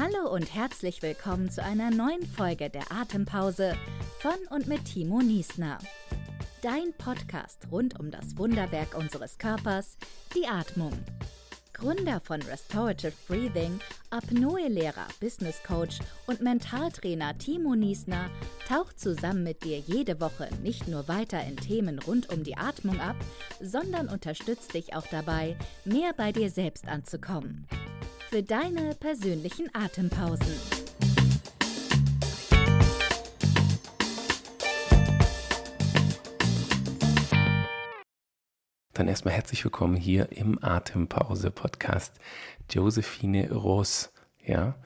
Hallo und herzlich willkommen zu einer neuen Folge der Atempause von und mit Timo Niesner. Dein Podcast rund um das Wunderwerk unseres Körpers, die Atmung. Gründer von Restorative Breathing, Apnoe-Lehrer, Business Coach und Mentaltrainer Timo Niesner taucht zusammen mit dir jede Woche nicht nur weiter in Themen rund um die Atmung ab, sondern unterstützt dich auch dabei, mehr bei dir selbst anzukommen für deine persönlichen Atempausen. Dann erstmal herzlich willkommen hier im Atempause-Podcast. Josephine Ross, ja,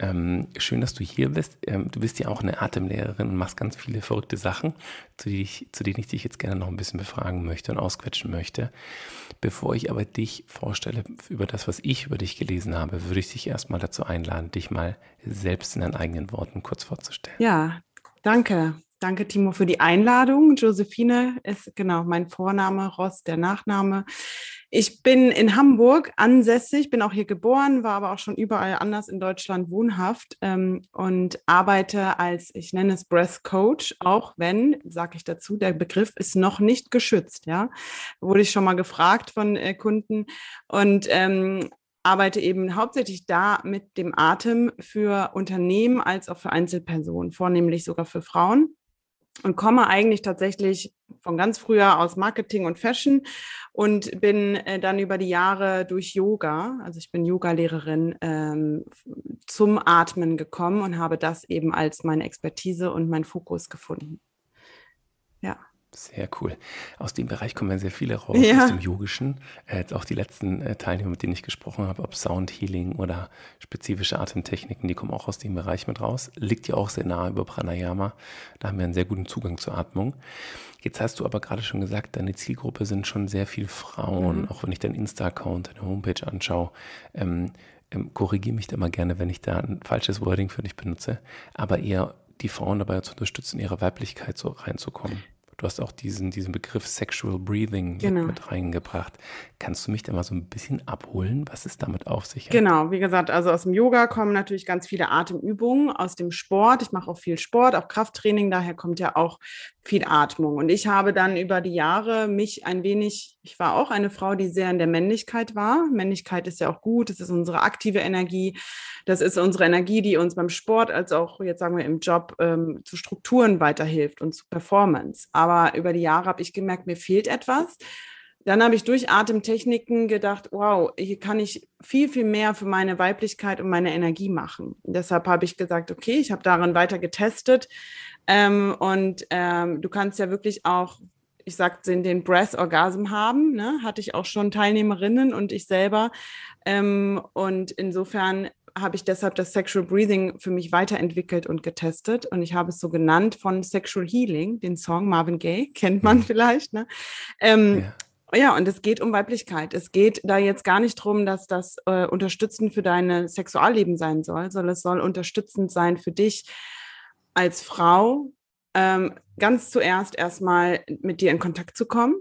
ähm, schön, dass du hier bist. Ähm, du bist ja auch eine Atemlehrerin und machst ganz viele verrückte Sachen, zu, die ich, zu denen ich dich jetzt gerne noch ein bisschen befragen möchte und ausquetschen möchte. Bevor ich aber dich vorstelle über das, was ich über dich gelesen habe, würde ich dich erstmal dazu einladen, dich mal selbst in deinen eigenen Worten kurz vorzustellen. Ja, danke. Danke, Timo, für die Einladung. Josephine ist genau mein Vorname, Ross der Nachname. Ich bin in Hamburg ansässig, bin auch hier geboren, war aber auch schon überall anders in Deutschland wohnhaft ähm, und arbeite als, ich nenne es Breath Coach, auch wenn, sage ich dazu, der Begriff ist noch nicht geschützt. Ja, wurde ich schon mal gefragt von äh, Kunden und ähm, arbeite eben hauptsächlich da mit dem Atem für Unternehmen als auch für Einzelpersonen, vornehmlich sogar für Frauen und komme eigentlich tatsächlich von ganz früher aus Marketing und Fashion und bin äh, dann über die Jahre durch Yoga, also ich bin Yoga-Lehrerin, ähm, zum Atmen gekommen und habe das eben als meine Expertise und meinen Fokus gefunden. Ja. Sehr cool. Aus dem Bereich kommen ja sehr viele raus, ja. aus dem Yogischen. Äh, auch die letzten äh, Teilnehmer, mit denen ich gesprochen habe, ob Sound Healing oder spezifische Atemtechniken, die kommen auch aus dem Bereich mit raus. Liegt ja auch sehr nah über Pranayama. Da haben wir einen sehr guten Zugang zur Atmung. Jetzt hast du aber gerade schon gesagt, deine Zielgruppe sind schon sehr viel Frauen. Mhm. Auch wenn ich deinen Insta-Account, deine Homepage anschaue, ähm, ähm, korrigiere mich da mal gerne, wenn ich da ein falsches Wording für dich benutze. Aber eher die Frauen dabei zu unterstützen, ihre Weiblichkeit so reinzukommen. Du hast auch diesen, diesen Begriff Sexual Breathing genau. mit, mit, reingebracht. Kannst du mich da mal so ein bisschen abholen, was es damit auf sich hat? Genau, wie gesagt, also aus dem Yoga kommen natürlich ganz viele Atemübungen, aus dem Sport. Ich mache auch viel Sport, auch Krafttraining, daher kommt ja auch viel Atmung. Und ich habe dann über die Jahre mich ein wenig ich war auch eine Frau, die sehr in der Männlichkeit war. Männlichkeit ist ja auch gut, es ist unsere aktive Energie, das ist unsere Energie, die uns beim Sport als auch jetzt sagen wir im Job ähm, zu Strukturen weiterhilft und zu Performance. Aber über die Jahre habe ich gemerkt, mir fehlt etwas. Dann habe ich durch Atemtechniken gedacht, wow, hier kann ich viel, viel mehr für meine Weiblichkeit und meine Energie machen. Deshalb habe ich gesagt, okay, ich habe darin weiter getestet, ähm, und ähm, du kannst ja wirklich auch ich sag, den, den Breath-Orgasm haben. Ne? Hatte ich auch schon Teilnehmerinnen und ich selber. Ähm, und insofern habe ich deshalb das Sexual Breathing für mich weiterentwickelt und getestet. Und ich habe es so genannt von Sexual Healing, den Song Marvin Gaye, kennt man mhm. vielleicht. Ne? Ähm, ja. Ja, und es geht um Weiblichkeit. Es geht da jetzt gar nicht drum, dass das äh, unterstützend für deine Sexualleben sein soll, sondern es soll unterstützend sein für dich als Frau, ähm, ganz zuerst erstmal mit dir in Kontakt zu kommen.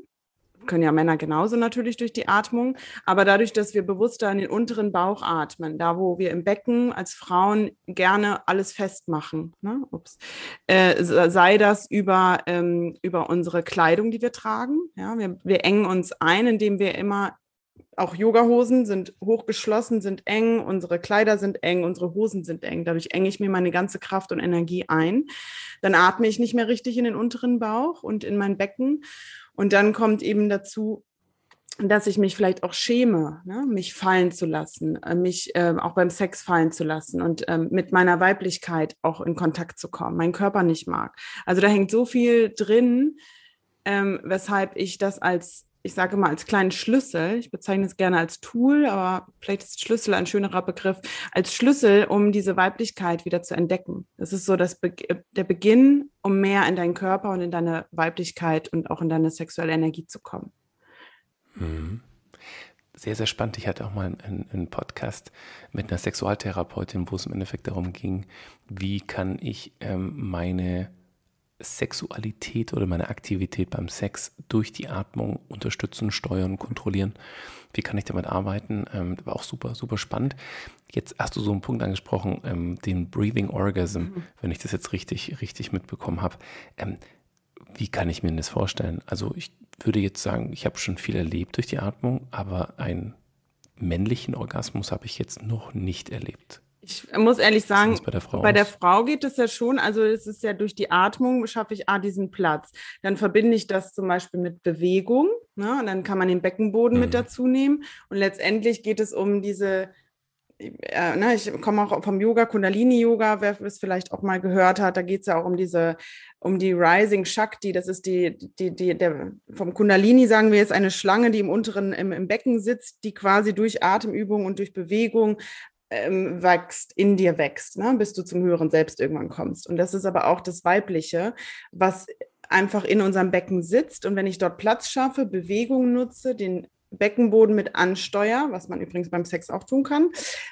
Können ja Männer genauso natürlich durch die Atmung, aber dadurch, dass wir bewusster in den unteren Bauch atmen, da wo wir im Becken als Frauen gerne alles festmachen, ne? äh, sei das über, ähm, über unsere Kleidung, die wir tragen. Ja? Wir, wir engen uns ein, indem wir immer auch Yogahosen sind hochgeschlossen, sind eng, unsere Kleider sind eng, unsere Hosen sind eng. Dadurch enge ich mir meine ganze Kraft und Energie ein. Dann atme ich nicht mehr richtig in den unteren Bauch und in mein Becken. Und dann kommt eben dazu, dass ich mich vielleicht auch schäme, ne? mich fallen zu lassen, äh, mich äh, auch beim Sex fallen zu lassen und äh, mit meiner Weiblichkeit auch in Kontakt zu kommen, meinen Körper nicht mag. Also da hängt so viel drin, ähm, weshalb ich das als ich sage mal, als kleinen Schlüssel, ich bezeichne es gerne als Tool, aber vielleicht ist Schlüssel ein schönerer Begriff, als Schlüssel, um diese Weiblichkeit wieder zu entdecken. Das ist so das Be äh, der Beginn, um mehr in deinen Körper und in deine Weiblichkeit und auch in deine sexuelle Energie zu kommen. Mhm. Sehr, sehr spannend. Ich hatte auch mal einen, einen Podcast mit einer Sexualtherapeutin, wo es im Endeffekt darum ging, wie kann ich ähm, meine Sexualität oder meine Aktivität beim Sex durch die Atmung unterstützen, steuern, kontrollieren? Wie kann ich damit arbeiten? Ähm, war auch super, super spannend. Jetzt hast du so einen Punkt angesprochen, ähm, den Breathing Orgasm, mhm. wenn ich das jetzt richtig, richtig mitbekommen habe. Ähm, wie kann ich mir das vorstellen? Also ich würde jetzt sagen, ich habe schon viel erlebt durch die Atmung, aber einen männlichen Orgasmus habe ich jetzt noch nicht erlebt. Ich muss ehrlich sagen, bei der, bei der, Frau geht es ja schon, also es ist ja durch die Atmung schaffe ich A, diesen Platz. Dann verbinde ich das zum Beispiel mit Bewegung ne? und dann kann man den Beckenboden mhm. mit dazu nehmen. Und letztendlich geht es um diese, äh, ne, ich komme auch vom Yoga, Kundalini-Yoga, wer es vielleicht auch mal gehört hat, da geht es ja auch um diese, um die Rising Shakti, das ist die, die, die, der, vom Kundalini sagen wir jetzt eine Schlange, die im unteren, im, im Becken sitzt, die quasi durch Atemübung und durch Bewegung ähm, wächst, in dir wächst, ne? bis du zum höheren Selbst irgendwann kommst. Und das ist aber auch das Weibliche, was einfach in unserem Becken sitzt. Und wenn ich dort Platz schaffe, Bewegung nutze, den Beckenboden mit ansteuer, was man übrigens beim Sex auch tun kann,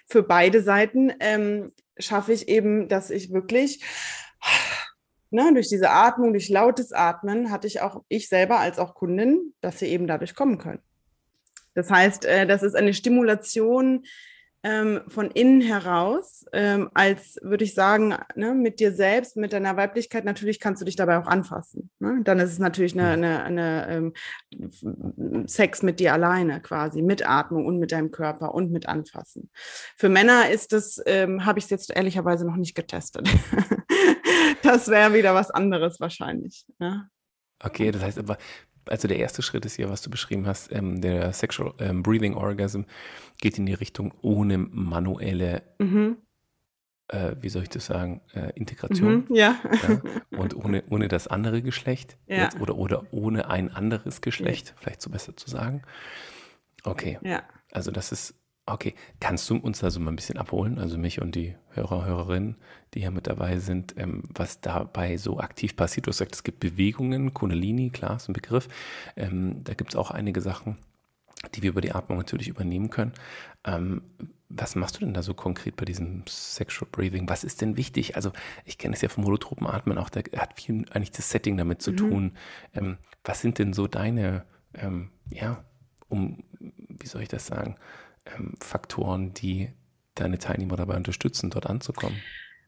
für beide Seiten, ähm, schaffe ich eben, dass ich wirklich ne, durch diese Atmung, durch lautes Atmen, hatte ich auch ich selber als auch Kundin, dass sie eben dadurch kommen können. Das heißt, äh, das ist eine Stimulation, ähm, von innen heraus, ähm, als würde ich sagen, ne, mit dir selbst, mit deiner Weiblichkeit, natürlich kannst du dich dabei auch anfassen. Ne? Dann ist es natürlich eine, eine, eine ähm, Sex mit dir alleine quasi, mit Atmung und mit deinem Körper und mit Anfassen. Für Männer ist das, ähm, habe ich es jetzt ehrlicherweise noch nicht getestet. das wäre wieder was anderes wahrscheinlich. Ne? Okay, das heißt aber, also der erste Schritt ist ja, was du beschrieben hast, ähm, der Sexual ähm, Breathing Orgasm geht in die Richtung ohne manuelle, mhm. äh, wie soll ich das sagen, äh, Integration. Mhm, ja. ja. Und ohne, ohne das andere Geschlecht ja. jetzt, oder, oder ohne ein anderes Geschlecht, ja. vielleicht so besser zu sagen. Okay. Ja. Also das ist Okay, kannst du uns da so mal ein bisschen abholen, also mich und die Hörer, Hörerinnen, die hier mit dabei sind, ähm, was dabei so aktiv passiert? Du hast gesagt, es gibt Bewegungen, Kundalini, klar, ist ein Begriff. Ähm, da gibt es auch einige Sachen, die wir über die Atmung natürlich übernehmen können. Ähm, was machst du denn da so konkret bei diesem Sexual Breathing? Was ist denn wichtig? Also ich kenne es ja vom holotropen Atmen auch, da hat viel eigentlich das Setting damit zu mhm. tun. Ähm, was sind denn so deine, ähm, ja, um, wie soll ich das sagen? ähm, Faktoren, die deine Teilnehmer dabei unterstützen, dort anzukommen?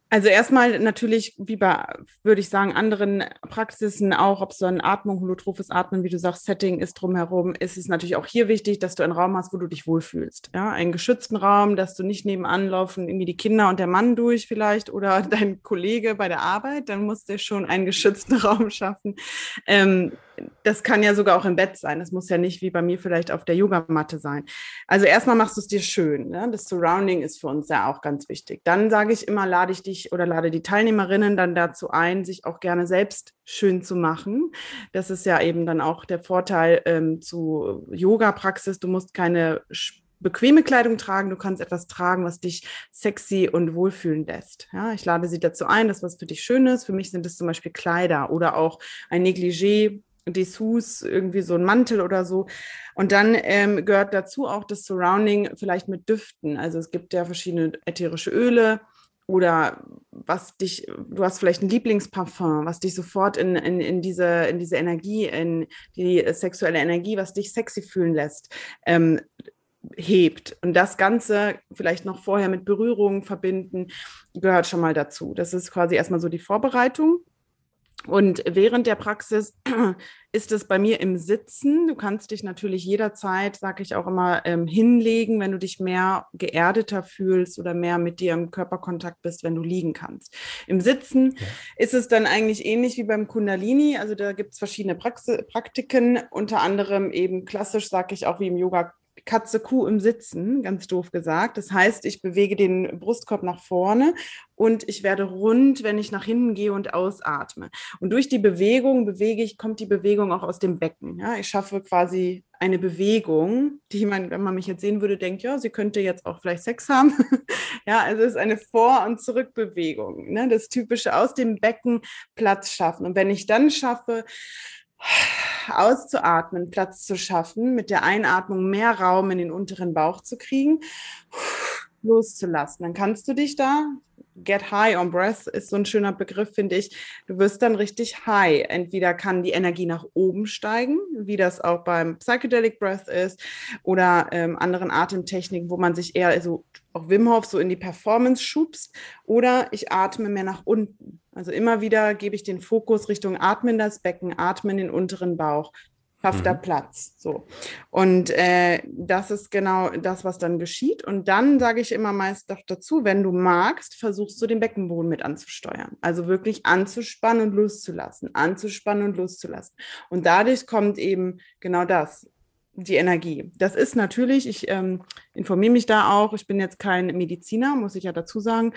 Also erstmal natürlich, wie bei, würde ich sagen, anderen Praxisen auch, ob so ein Atmung, holotrophes Atmen, wie du sagst, Setting ist drumherum, ist es natürlich auch hier wichtig, dass du einen Raum hast, wo du dich wohlfühlst. Ja, einen geschützten Raum, dass du nicht nebenan laufen irgendwie die Kinder und der Mann durch vielleicht oder dein Kollege bei der Arbeit, dann musst du schon einen geschützten Raum schaffen. Ähm, das kann ja sogar auch im Bett sein. Das muss ja nicht wie bei mir vielleicht auf der Yogamatte sein. Also erstmal machst du es dir schön. Ne? Das Surrounding ist für uns ja auch ganz wichtig. Dann sage ich immer, lade ich dich oder lade die Teilnehmerinnen dann dazu ein, sich auch gerne selbst schön zu machen. Das ist ja eben dann auch der Vorteil ähm, zu Yoga-Praxis. Du musst keine bequeme Kleidung tragen, du kannst etwas tragen, was dich sexy und wohlfühlen lässt. Ja, ich lade sie dazu ein, dass was für dich schön ist. Für mich sind es zum Beispiel Kleider oder auch ein Negligé, Dessous, irgendwie so ein Mantel oder so. Und dann ähm, gehört dazu auch das Surrounding vielleicht mit Düften. Also es gibt ja verschiedene ätherische Öle oder was dich, du hast vielleicht ein Lieblingsparfum, was dich sofort in, in, in, diese, in diese Energie, in die sexuelle Energie, was dich sexy fühlen lässt. Ähm, hebt. Und das Ganze vielleicht noch vorher mit Berührungen verbinden, gehört schon mal dazu. Das ist quasi erstmal so die Vorbereitung. Und während der Praxis ist es bei mir im Sitzen. Du kannst dich natürlich jederzeit, sage ich auch immer, ähm, hinlegen, wenn du dich mehr geerdeter fühlst oder mehr mit dir im Körperkontakt bist, wenn du liegen kannst. Im Sitzen ja. ist es dann eigentlich ähnlich wie beim Kundalini. Also da gibt es verschiedene Praxis Praktiken, unter anderem eben klassisch, sage ich auch wie im Yoga Katze Kuh im Sitzen, ganz doof gesagt. Das heißt, ich bewege den Brustkorb nach vorne und ich werde rund, wenn ich nach hinten gehe und ausatme. Und durch die Bewegung bewege ich, kommt die Bewegung auch aus dem Becken. Ja? Ich schaffe quasi eine Bewegung, die man, wenn man mich jetzt sehen würde, denkt, ja, sie könnte jetzt auch vielleicht Sex haben. ja, also es ist eine Vor- und Zurückbewegung. Ne? Das typische aus dem Becken Platz schaffen. Und wenn ich dann schaffe, auszuatmen, Platz zu schaffen, mit der Einatmung mehr Raum in den unteren Bauch zu kriegen, loszulassen. Dann kannst du dich da Get high on breath ist so ein schöner Begriff, finde ich. Du wirst dann richtig high. Entweder kann die Energie nach oben steigen, wie das auch beim Psychedelic Breath ist, oder ähm, anderen Atemtechniken, wo man sich eher so auch Wim Hof so in die Performance schubst, oder ich atme mehr nach unten. Also immer wieder gebe ich den Fokus Richtung Atmen das Becken, Atmen den unteren Bauch, hafter mhm. Platz. So. Und äh, das ist genau das, was dann geschieht. Und dann sage ich immer meist doch dazu, wenn du magst, versuchst du den Beckenboden mit anzusteuern. Also wirklich anzuspannen und loszulassen, anzuspannen und loszulassen. Und dadurch kommt eben genau das die Energie. Das ist natürlich, ich ähm, informiere mich da auch, ich bin jetzt kein Mediziner, muss ich ja dazu sagen,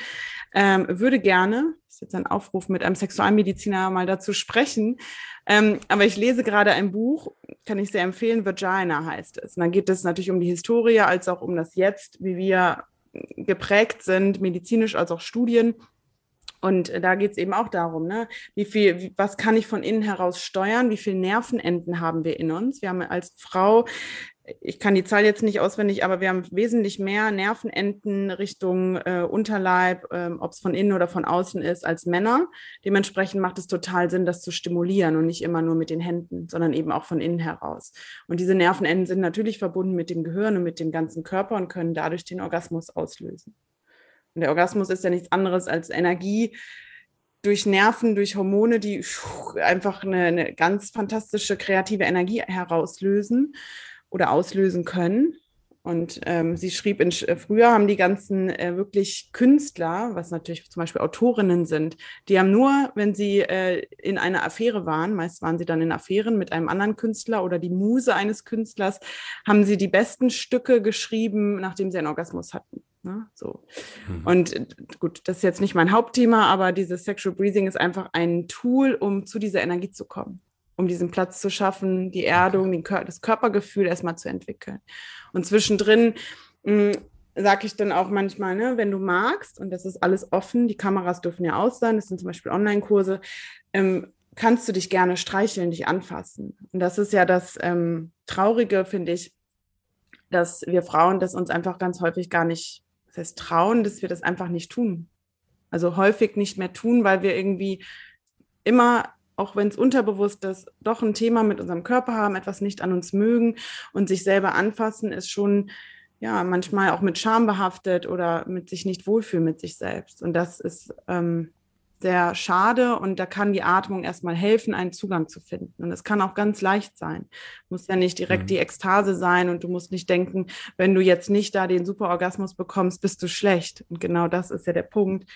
ähm, würde gerne, ist jetzt ein Aufruf mit einem Sexualmediziner mal dazu sprechen, ähm, aber ich lese gerade ein Buch, kann ich sehr empfehlen, Vagina heißt es. Und dann geht es natürlich um die Historie als auch um das Jetzt, wie wir geprägt sind, medizinisch als auch Studien. Und äh, da geht es eben auch darum, ne? wie viel, was kann ich von innen heraus steuern, wie viele Nervenenden haben wir in uns. Wir haben als Frau, ich kann die Zahl jetzt nicht auswendig, aber wir haben wesentlich mehr Nervenenden Richtung äh, Unterleib, äh, ob es von innen oder von außen ist, als Männer. Dementsprechend macht es total Sinn, das zu stimulieren und nicht immer nur mit den Händen, sondern eben auch von innen heraus. Und diese Nervenenden sind natürlich verbunden mit dem Gehirn und mit dem ganzen Körper und können dadurch den Orgasmus auslösen. Und der Orgasmus ist ja nichts anderes als Energie durch Nerven, durch Hormone, die einfach eine, eine ganz fantastische kreative Energie herauslösen oder auslösen können. Und ähm, sie schrieb, in, äh, früher haben die ganzen äh, wirklich Künstler, was natürlich zum Beispiel Autorinnen sind, die haben nur, wenn sie äh, in einer Affäre waren, meist waren sie dann in Affären mit einem anderen Künstler oder die Muse eines Künstlers, haben sie die besten Stücke geschrieben, nachdem sie einen Orgasmus hatten. Ne? So. Mhm. Und äh, gut, das ist jetzt nicht mein Hauptthema, aber dieses Sexual Breathing ist einfach ein Tool, um zu dieser Energie zu kommen um diesen Platz zu schaffen, die Erdung, Kör das Körpergefühl erstmal zu entwickeln. Und zwischendrin hm, sage ich dann auch manchmal, ne, wenn du magst, und das ist alles offen, die Kameras dürfen ja aus sein, das sind zum Beispiel Online-Kurse, ähm, kannst du dich gerne streicheln, dich anfassen. Und das ist ja das ähm, Traurige, finde ich, dass wir Frauen das uns einfach ganz häufig gar nicht, das heißt trauen, dass wir das einfach nicht tun. Also häufig nicht mehr tun, weil wir irgendwie immer auch wenn es unterbewusst ist, doch ein Thema mit unserem Körper haben, etwas nicht an uns mögen und sich selber anfassen, ist schon ja manchmal auch mit Scham behaftet oder mit sich nicht wohlfühlen mit sich selbst. Und das ist ähm, sehr schade und da kann die Atmung erstmal helfen, einen Zugang zu finden. Und es kann auch ganz leicht sein. Muss ja nicht direkt mhm. die Ekstase sein und du musst nicht denken, wenn du jetzt nicht da den Superorgasmus bekommst, bist du schlecht. Und genau das ist ja der Punkt,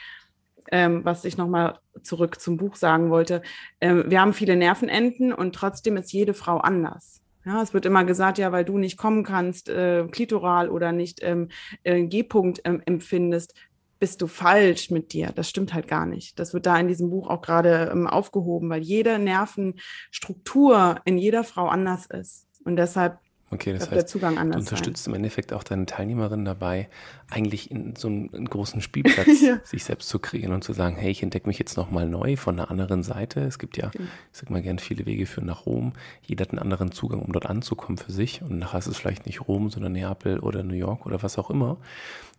ähm, was ich nochmal zurück zum Buch sagen wollte. Ähm, wir haben viele Nervenenden und trotzdem ist jede Frau anders. Ja, es wird immer gesagt, ja, weil du nicht kommen kannst, äh, klitoral oder nicht ähm, äh, G-Punkt ähm, empfindest, bist du falsch mit dir. Das stimmt halt gar nicht. Das wird da in diesem Buch auch gerade ähm, aufgehoben, weil jede Nervenstruktur in jeder Frau anders ist. Und deshalb Okay, das heißt, Zugang anders du unterstützt sein. im Endeffekt auch deine Teilnehmerin dabei, eigentlich in so einen, einen großen Spielplatz ja. sich selbst zu kreieren und zu sagen, hey, ich entdecke mich jetzt nochmal neu von einer anderen Seite. Es gibt ja, genau. ich sag mal gern, viele Wege für nach Rom. Jeder hat einen anderen Zugang, um dort anzukommen für sich. Und nachher ist es vielleicht nicht Rom, sondern Neapel oder New York oder was auch immer.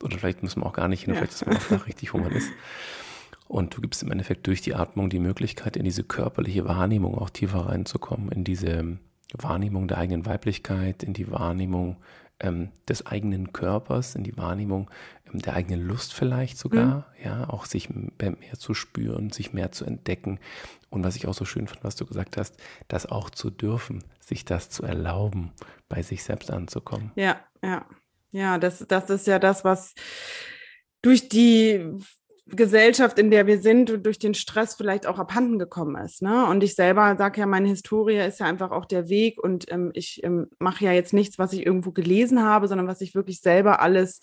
Oder vielleicht müssen wir auch gar nicht hin, ja. vielleicht ist man auch da richtig, wo ist. Und du gibst im Endeffekt durch die Atmung die Möglichkeit, in diese körperliche Wahrnehmung auch tiefer reinzukommen, in diese Wahrnehmung der eigenen Weiblichkeit, in die Wahrnehmung ähm, des eigenen Körpers, in die Wahrnehmung ähm, der eigenen Lust vielleicht sogar, mhm. ja, auch sich mehr zu spüren, sich mehr zu entdecken. Und was ich auch so schön fand, was du gesagt hast, das auch zu dürfen, sich das zu erlauben, bei sich selbst anzukommen. Ja, ja. Ja, das, das ist ja das, was durch die Gesellschaft, in der wir sind und durch den Stress vielleicht auch abhanden gekommen ist. Ne? Und ich selber sage ja, meine Historie ist ja einfach auch der Weg und ähm, ich ähm, mache ja jetzt nichts, was ich irgendwo gelesen habe, sondern was ich wirklich selber alles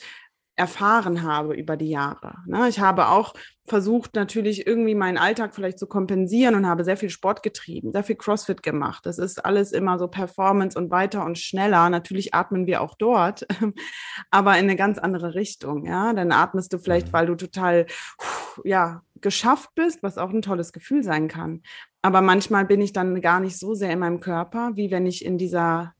erfahren habe über die Jahre. Ne? Ich habe auch versucht, natürlich irgendwie meinen Alltag vielleicht zu kompensieren und habe sehr viel Sport getrieben, sehr viel CrossFit gemacht. Das ist alles immer so Performance und weiter und schneller. Natürlich atmen wir auch dort, aber in eine ganz andere Richtung. Ja, dann atmest du vielleicht, mhm. weil du total ja geschafft bist, was auch ein tolles Gefühl sein kann. Aber manchmal bin ich dann gar nicht so sehr in meinem Körper, wie wenn ich in dieser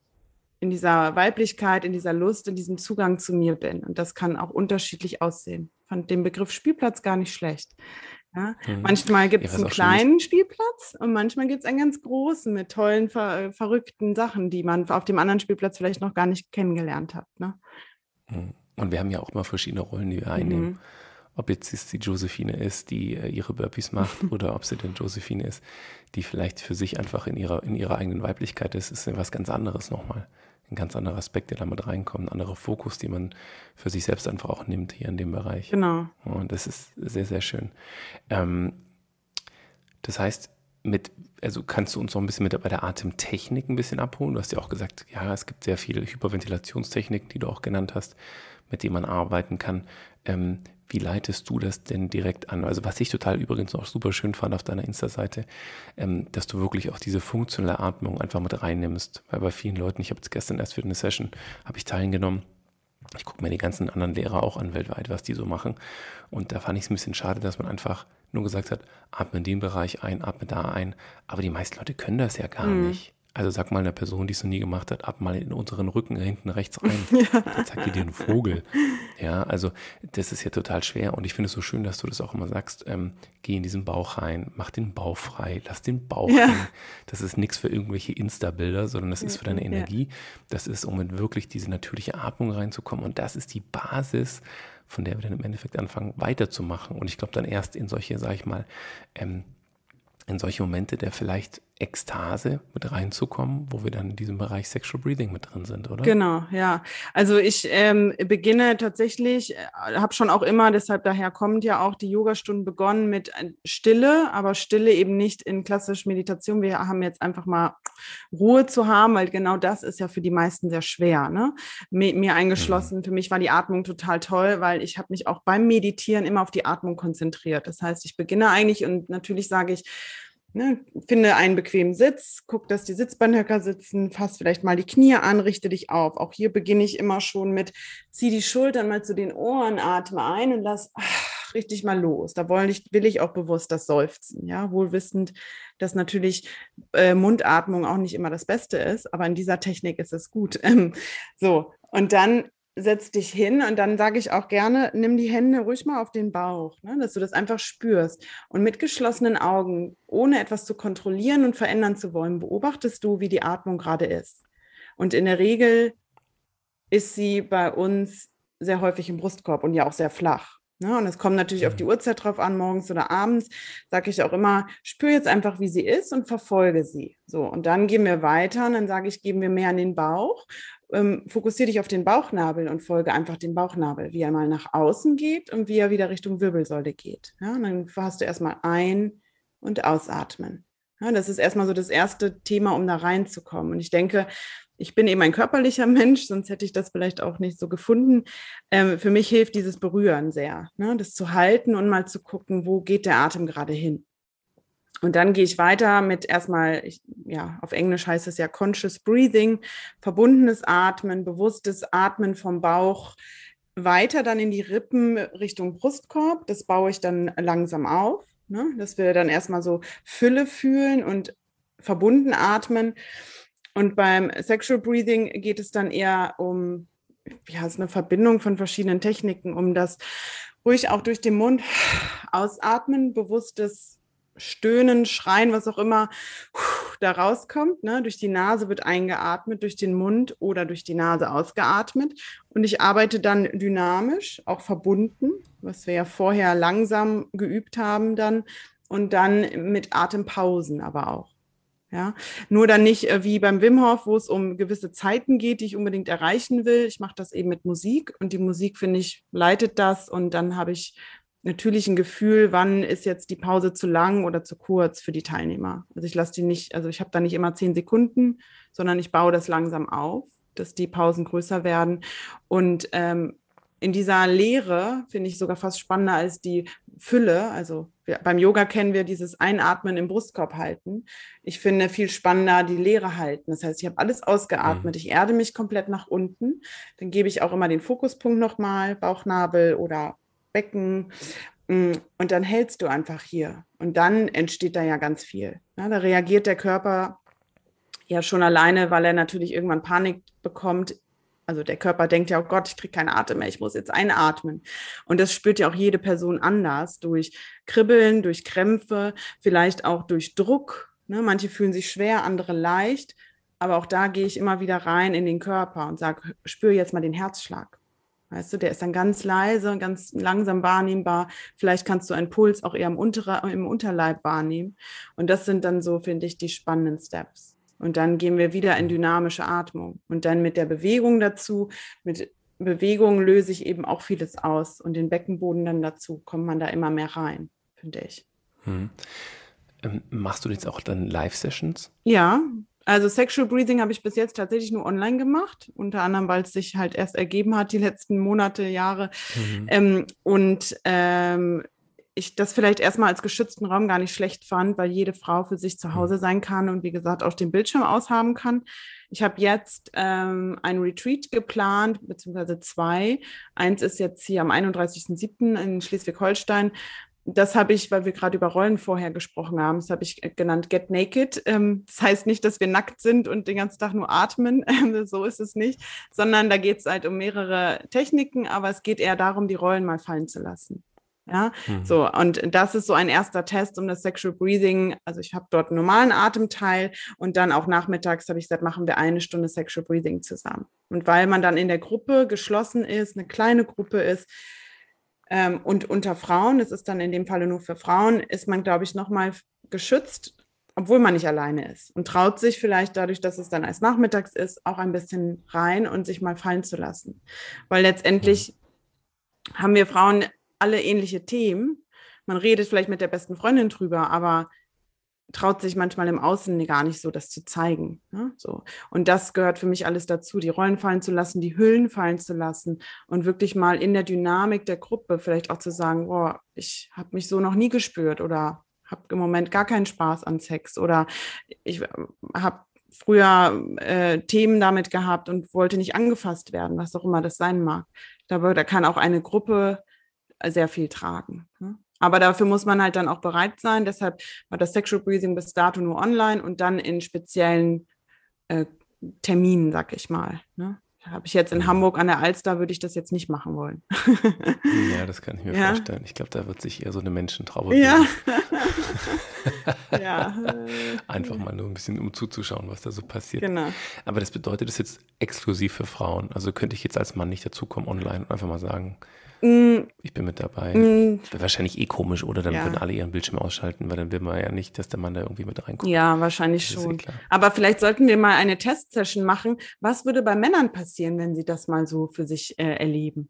in dieser Weiblichkeit, in dieser Lust, in diesem Zugang zu mir bin. Und das kann auch unterschiedlich aussehen. fand den Begriff Spielplatz gar nicht schlecht. Ja? Mhm. Manchmal gibt es einen kleinen Spielplatz und manchmal gibt es einen ganz großen mit tollen, ver äh, verrückten Sachen, die man auf dem anderen Spielplatz vielleicht noch gar nicht kennengelernt hat. Ne? Mhm. Und wir haben ja auch mal verschiedene Rollen, die wir einnehmen. Mhm. Ob jetzt es die Josephine ist, die äh, ihre Burpees macht, oder ob sie denn Josephine ist, die vielleicht für sich einfach in ihrer, in ihrer eigenen Weiblichkeit ist, ist ja was ganz anderes nochmal ein ganz anderer Aspekt, der damit reinkommt, ein anderer Fokus, den man für sich selbst einfach auch nimmt hier in dem Bereich. Genau. Und das ist sehr, sehr schön. Ähm, das heißt, mit, also kannst du uns noch ein bisschen mit bei der Atemtechnik ein bisschen abholen? Du hast ja auch gesagt, ja, es gibt sehr viele Hyperventilationstechniken, die du auch genannt hast, mit denen man arbeiten kann. Ähm, wie leitest du das denn direkt an? Also was ich total übrigens auch super schön fand auf deiner Insta-Seite, ähm, dass du wirklich auch diese funktionelle Atmung einfach mit reinnimmst. Weil bei vielen Leuten, ich habe jetzt gestern erst für eine Session, habe ich teilgenommen. Ich gucke mir die ganzen anderen Lehrer auch an weltweit, was die so machen. Und da fand ich es ein bisschen schade, dass man einfach nur gesagt hat, atme in den Bereich ein, atme da ein. Aber die meisten Leute können das ja gar mhm. nicht also sag mal einer Person, die es noch nie gemacht hat, ab mal in unseren Rücken hinten rechts rein. Ja. Dann zeigt die dir einen Vogel. Ja, also das ist ja total schwer. Und ich finde es so schön, dass du das auch immer sagst. Ähm, geh in diesen Bauch rein, mach den Bauch frei, lass den Bauch ja. Rein. Das ist nichts für irgendwelche Insta-Bilder, sondern das ist für deine Energie. Das ist, um in wirklich diese natürliche Atmung reinzukommen. Und das ist die Basis, von der wir dann im Endeffekt anfangen, weiterzumachen. Und ich glaube dann erst in solche, sag ich mal, ähm, in solche Momente der vielleicht Ekstase mit reinzukommen, wo wir dann in diesem Bereich Sexual Breathing mit drin sind, oder? Genau, ja. Also ich ähm, beginne tatsächlich, äh, habe schon auch immer, deshalb daher kommt ja auch die Yogastunden begonnen mit äh, Stille, aber Stille eben nicht in klassisch Meditation. Wir haben jetzt einfach mal Ruhe zu haben, weil genau das ist ja für die meisten sehr schwer. Ne? Mir, mir eingeschlossen, mhm. für mich war die Atmung total toll, weil ich habe mich auch beim Meditieren immer auf die Atmung konzentriert. Das heißt, ich beginne eigentlich und natürlich sage ich, Ne, finde einen bequemen Sitz, guck, dass die Sitzbeinhöcker sitzen, fass vielleicht mal die Knie an, richte dich auf. Auch hier beginne ich immer schon mit, zieh die Schultern mal zu den Ohren, atme ein und lass ach, richtig mal los. Da will ich, will ich auch bewusst das Seufzen, ja, wohlwissend, dass natürlich äh, Mundatmung auch nicht immer das Beste ist, aber in dieser Technik ist es gut. so, und dann setz dich hin und dann sage ich auch gerne, nimm die Hände ruhig mal auf den Bauch, ne, dass du das einfach spürst. Und mit geschlossenen Augen, ohne etwas zu kontrollieren und verändern zu wollen, beobachtest du, wie die Atmung gerade ist. Und in der Regel ist sie bei uns sehr häufig im Brustkorb und ja auch sehr flach. Ne? Und es kommt natürlich auf die Uhrzeit drauf an, morgens oder abends, sage ich auch immer, spür jetzt einfach, wie sie ist und verfolge sie. So, und dann gehen wir weiter und dann sage ich, geben wir mehr an den Bauch ähm, fokussiere dich auf den Bauchnabel und folge einfach dem Bauchnabel, wie er mal nach außen geht und wie er wieder Richtung Wirbelsäule geht. Ja, und dann hast du erstmal ein- und ausatmen. Ja, das ist erstmal so das erste Thema, um da reinzukommen. Und ich denke, ich bin eben ein körperlicher Mensch, sonst hätte ich das vielleicht auch nicht so gefunden. Ähm, für mich hilft dieses Berühren sehr, ne? das zu halten und mal zu gucken, wo geht der Atem gerade hin. Und dann gehe ich weiter mit erstmal, ich, ja, auf Englisch heißt es ja Conscious Breathing, verbundenes Atmen, bewusstes Atmen vom Bauch weiter dann in die Rippen Richtung Brustkorb. Das baue ich dann langsam auf, ne? dass wir dann erstmal so Fülle fühlen und verbunden atmen. Und beim Sexual Breathing geht es dann eher um ja, es ist eine Verbindung von verschiedenen Techniken, um das ruhig auch durch den Mund ausatmen, bewusstes Stöhnen, Schreien, was auch immer, da rauskommt. Ne? Durch die Nase wird eingeatmet, durch den Mund oder durch die Nase ausgeatmet. Und ich arbeite dann dynamisch, auch verbunden, was wir ja vorher langsam geübt haben dann. Und dann mit Atempausen aber auch. Ja, nur dann nicht äh, wie beim Wim Hof, wo es um gewisse Zeiten geht, die ich unbedingt erreichen will. Ich mache das eben mit Musik und die Musik, finde ich, leitet das und dann habe ich natürlich ein Gefühl, wann ist jetzt die Pause zu lang oder zu kurz für die Teilnehmer. Also ich lasse die nicht, also ich habe da nicht immer zehn Sekunden, sondern ich baue das langsam auf, dass die Pausen größer werden. Und ähm, in dieser Lehre finde ich sogar fast spannender als die Fülle. Also wir, beim Yoga kennen wir dieses Einatmen im Brustkorb halten. Ich finde viel spannender die Lehre halten. Das heißt, ich habe alles ausgeatmet. Mhm. Ich erde mich komplett nach unten. Dann gebe ich auch immer den Fokuspunkt nochmal, Bauchnabel oder Becken. Mm, und dann hältst du einfach hier. Und dann entsteht da ja ganz viel. Ja, da reagiert der Körper ja schon alleine, weil er natürlich irgendwann Panik bekommt. Also der Körper denkt ja, oh Gott, ich kriege keinen Atem mehr, ich muss jetzt einatmen. Und das spürt ja auch jede Person anders, durch Kribbeln, durch Krämpfe, vielleicht auch durch Druck. Ne? Manche fühlen sich schwer, andere leicht. Aber auch da gehe ich immer wieder rein in den Körper und sage, spür jetzt mal den Herzschlag. Weißt du, der ist dann ganz leise, ganz langsam wahrnehmbar. Vielleicht kannst du einen Puls auch eher im, Unter im Unterleib wahrnehmen. Und das sind dann so, finde ich, die spannenden Steps. Und dann gehen wir wieder in dynamische Atmung. Und dann mit der Bewegung dazu, mit Bewegung löse ich eben auch vieles aus. Und den Beckenboden dann dazu, kommt man da immer mehr rein, finde ich. Hm. Ähm, machst du jetzt auch dann Live-Sessions? Ja, also Sexual Breathing habe ich bis jetzt tatsächlich nur online gemacht, unter anderem, weil es sich halt erst ergeben hat, die letzten Monate, Jahre. Mhm. Ähm, und ähm, ich das vielleicht erstmal als geschützten Raum gar nicht schlecht fand, weil jede Frau für sich zu Hause mhm. sein kann und wie gesagt auch den Bildschirm aushaben kann. Ich habe jetzt ähm, ein Retreat geplant, beziehungsweise zwei. Eins ist jetzt hier am 31.07. in Schleswig-Holstein das habe ich, weil wir gerade über Rollen vorher gesprochen haben, das habe ich äh, genannt Get Naked. Ähm, das heißt nicht, dass wir nackt sind und den ganzen Tag nur atmen, ähm, so ist es nicht, sondern da geht es halt um mehrere Techniken, aber es geht eher darum, die Rollen mal fallen zu lassen. Ja, mhm. so und das ist so ein erster Test um das Sexual Breathing. Also ich habe dort einen normalen Atemteil und dann auch nachmittags habe ich gesagt, machen wir eine Stunde Sexual Breathing zusammen. Und weil man dann in der Gruppe geschlossen ist, eine kleine Gruppe ist, ähm, und unter Frauen, das ist dann in dem Falle nur für Frauen, ist man, glaube ich, nochmal geschützt, obwohl man nicht alleine ist. Und traut sich vielleicht dadurch, dass es dann als nachmittags ist, auch ein bisschen rein und sich mal fallen zu lassen. Weil letztendlich mhm. haben wir Frauen alle ähnliche Themen. Man redet vielleicht mit der besten Freundin drüber, aber traut sich manchmal im Außen gar nicht so, das zu zeigen. Ne? So. Und das gehört für mich alles dazu, die Rollen fallen zu lassen, die Hüllen fallen zu lassen und wirklich mal in der Dynamik der Gruppe vielleicht auch zu sagen, boah, ich habe mich so noch nie gespürt oder habe im Moment gar keinen Spaß an Sex oder ich äh, habe früher äh, Themen damit gehabt und wollte nicht angefasst werden, was auch immer das sein mag. Da, da kann auch eine Gruppe sehr viel tragen. Ne? Aber dafür muss man halt dann auch bereit sein. Deshalb war das Sexual Breathing bis dato nur online und dann in speziellen äh, Terminen, sag ich mal. Ne? Habe ich jetzt in Hamburg an der Alster, würde ich das jetzt nicht machen wollen. ja, das kann ich mir ja. vorstellen. Ich glaube, da wird sich eher so eine Menschentraube. Ja. Ja. Äh, einfach mal nur ein bisschen, um zuzuschauen, was da so passiert. Genau. Aber das bedeutet es jetzt exklusiv für Frauen. Also könnte ich jetzt als Mann nicht dazukommen online und einfach mal sagen, mm. ich bin mit dabei. Mm. Wäre wahrscheinlich eh komisch, oder? Dann ja. würden alle ihren Bildschirm ausschalten, weil dann will man ja nicht, dass der Mann da irgendwie mit reinkommt. Ja, wahrscheinlich eh schon. Eh Aber vielleicht sollten wir mal eine Testsession machen. Was würde bei Männern passieren, wenn sie das mal so für sich äh, erleben?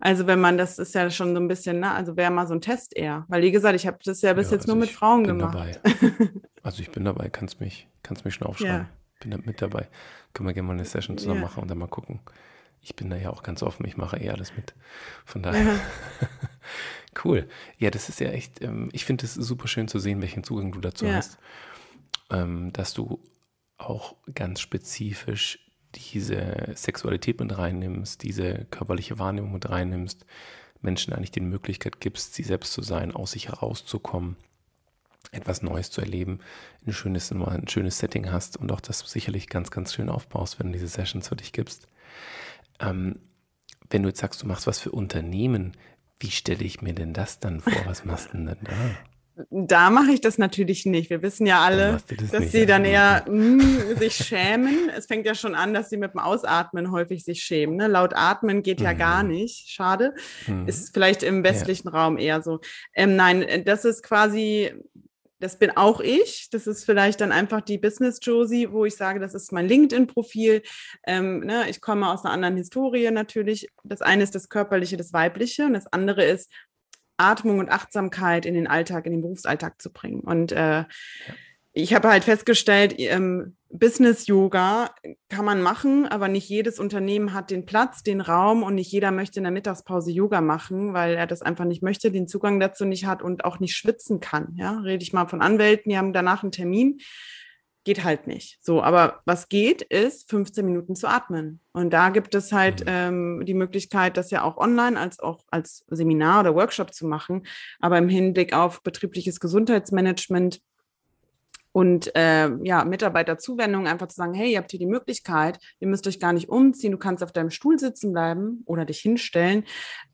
Also wenn man, das ist ja schon so ein bisschen, ne? also wäre mal so ein Test eher. Weil wie gesagt, ich habe das ja bis ja, jetzt also nur mit Frauen gemacht. also ich bin dabei, kannst mich, kannst mich schon aufschreiben. Ja. Bin da mit dabei. Können wir gerne mal eine Session zusammen ja. machen und dann mal gucken. Ich bin da ja auch ganz offen, ich mache eh alles mit. Von daher. cool. Ja, das ist ja echt, ähm, ich finde es super schön zu sehen, welchen Zugang du dazu hast. Ähm, dass du auch ganz spezifisch diese Sexualität mit reinnimmst, diese körperliche Wahrnehmung mit reinnimmst, Menschen eigentlich die Möglichkeit gibst, sie selbst zu sein, aus sich herauszukommen, etwas Neues zu erleben, ein schönes, ein schönes Setting hast und auch das sicherlich ganz, ganz schön aufbaust, wenn du diese Sessions für dich gibst. Ähm, wenn du jetzt sagst, du machst was für Unternehmen, wie stelle ich mir denn das dann vor? Was machst du denn da? da mache ich das natürlich nicht. Wir wissen ja alle, das dass sie dann eher genau. mh, hm, sich schämen. Es fängt ja schon an, dass sie mit dem Ausatmen häufig sich schämen. Ne? Laut atmen geht ja gar mhm. nicht. Schade. Mhm. Ist vielleicht im westlichen ja. Raum eher so. Ähm, nein, äh, das ist quasi das bin auch ich. Das ist vielleicht dann einfach die Business Josie, wo ich sage, das ist mein LinkedIn-Profil. Ähm, ne, ich komme aus einer anderen Historie natürlich. Das eine ist das Körperliche, das Weibliche und das andere ist Atmung und Achtsamkeit in den Alltag, in den Berufsalltag zu bringen. Und äh, ich habe halt festgestellt, ähm, Business-Yoga kann man machen, aber nicht jedes Unternehmen hat den Platz, den Raum und nicht jeder möchte in der Mittagspause Yoga machen, weil er das einfach nicht möchte, den Zugang dazu nicht hat und auch nicht schwitzen kann. Ja, rede ich mal von Anwälten, die haben danach einen Termin geht halt nicht. So, aber was geht, ist 15 Minuten zu atmen. Und da gibt es halt mhm. ähm, die Möglichkeit, das ja auch online als auch als Seminar oder Workshop zu machen. Aber im Hinblick auf betriebliches Gesundheitsmanagement und äh, ja, Mitarbeiterzuwendung einfach zu sagen, hey, ihr habt hier die Möglichkeit, ihr müsst euch gar nicht umziehen, du kannst auf deinem Stuhl sitzen bleiben oder dich hinstellen.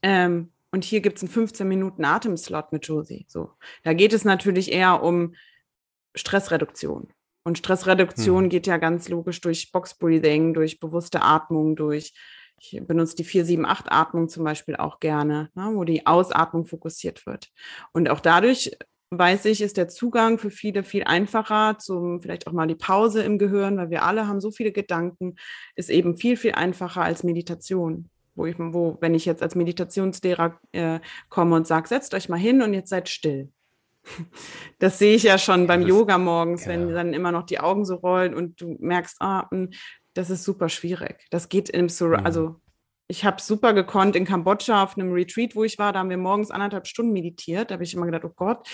Ähm, und hier gibt es einen 15 Minuten Atemslot mit Josie. So, da geht es natürlich eher um Stressreduktion und Stressreduktion hm. geht ja ganz logisch durch Box Breathing, durch bewusste Atmung, durch, ich benutze die 478 atmung zum Beispiel auch gerne, ne, wo die Ausatmung fokussiert wird. Und auch dadurch äh, weiß ich, ist der Zugang für viele viel einfacher, zum vielleicht auch mal die Pause im Gehirn, weil wir alle haben so viele Gedanken, ist eben viel, viel einfacher als Meditation. Wo ich, wo, wenn ich jetzt als Meditationslehrer äh, komme und sage, setzt euch mal hin und jetzt seid still. Das sehe ich ja schon beim das, Yoga morgens, ja. wenn dann immer noch die Augen so rollen und du merkst, ah, mm, das ist super schwierig. Das geht im Sur mhm. also ich habe super gekonnt in Kambodscha auf einem Retreat, wo ich war. Da haben wir morgens anderthalb Stunden meditiert. Da habe ich immer gedacht, oh Gott.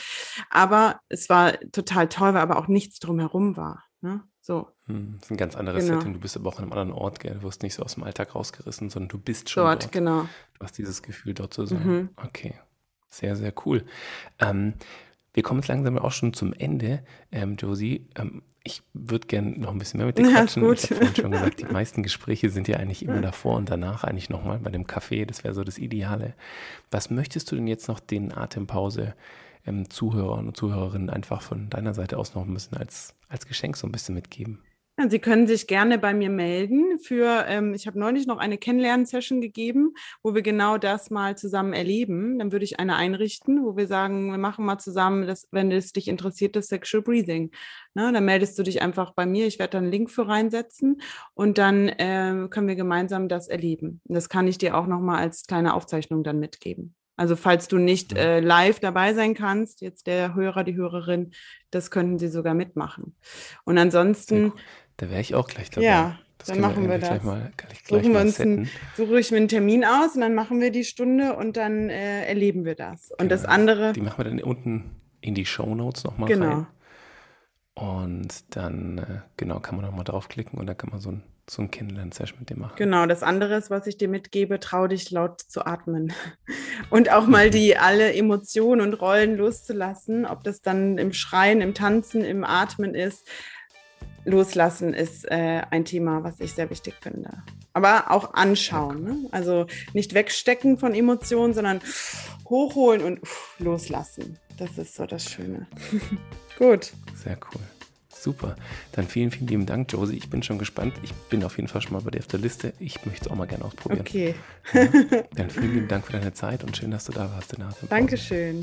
Aber es war total toll, weil aber auch nichts drumherum war. Ne? So. Hm, das ist ein ganz anderes genau. Setting. Du bist aber auch an einem anderen Ort, gell? Du wirst nicht so aus dem Alltag rausgerissen, sondern du bist schon dort. dort. genau. Du hast dieses Gefühl, dort zu sein. Mhm. Okay. Sehr, sehr cool. Ähm, wir kommen jetzt langsam auch schon zum Ende, ähm, Josie. Ähm, ich würde gerne noch ein bisschen mehr mit dir quatschen. Ja, gut. ich habe vorhin schon gesagt, die meisten Gespräche sind ja eigentlich immer davor und danach eigentlich nochmal bei dem Kaffee. Das wäre so das Ideale. Was möchtest du denn jetzt noch den Atempause ähm, Zuhörern und Zuhörerinnen einfach von deiner Seite aus noch ein bisschen als, als Geschenk so ein bisschen mitgeben? Sie können sich gerne bei mir melden für, ähm, ich habe neulich noch eine Kennenlernen-Session gegeben, wo wir genau das mal zusammen erleben. Dann würde ich eine einrichten, wo wir sagen, wir machen mal zusammen, das, wenn es dich interessiert, das Sexual Breathing. Na, ne, dann meldest du dich einfach bei mir, ich werde dann einen Link für reinsetzen und dann äh, können wir gemeinsam das erleben. das kann ich dir auch nochmal als kleine Aufzeichnung dann mitgeben. Also falls du nicht äh, live dabei sein kannst, jetzt der Hörer, die Hörerin, das könnten sie sogar mitmachen. Und ansonsten da wäre ich auch gleich dabei. Ja, das dann machen wir, wir das. Mal, suchen, wir uns einen, suche ich mir einen Termin aus und dann machen wir die Stunde und dann äh, erleben wir das. Und genau. das andere. Die machen wir dann unten in die Show Notes nochmal genau. rein. Und dann, äh, genau, kann man nochmal draufklicken und dann kann man so ein, so ein Kennenlernen-Session mit dir machen. Genau, das andere ist, was ich dir mitgebe, trau dich laut zu atmen. und auch mal die alle Emotionen und Rollen loszulassen, ob das dann im Schreien, im Tanzen, im Atmen ist. Loslassen ist äh, ein Thema, was ich sehr wichtig finde. Aber auch anschauen. Ne? Also nicht wegstecken von Emotionen, sondern hochholen und loslassen. Das ist so das Schöne. Gut. Sehr cool. Super. Dann vielen, vielen lieben Dank, Josie. Ich bin schon gespannt. Ich bin auf jeden Fall schon mal bei dir auf der Liste. Ich möchte es auch mal gerne ausprobieren. Okay. Ja? Dann vielen lieben Dank für deine Zeit und schön, dass du da warst, Renate. Dankeschön.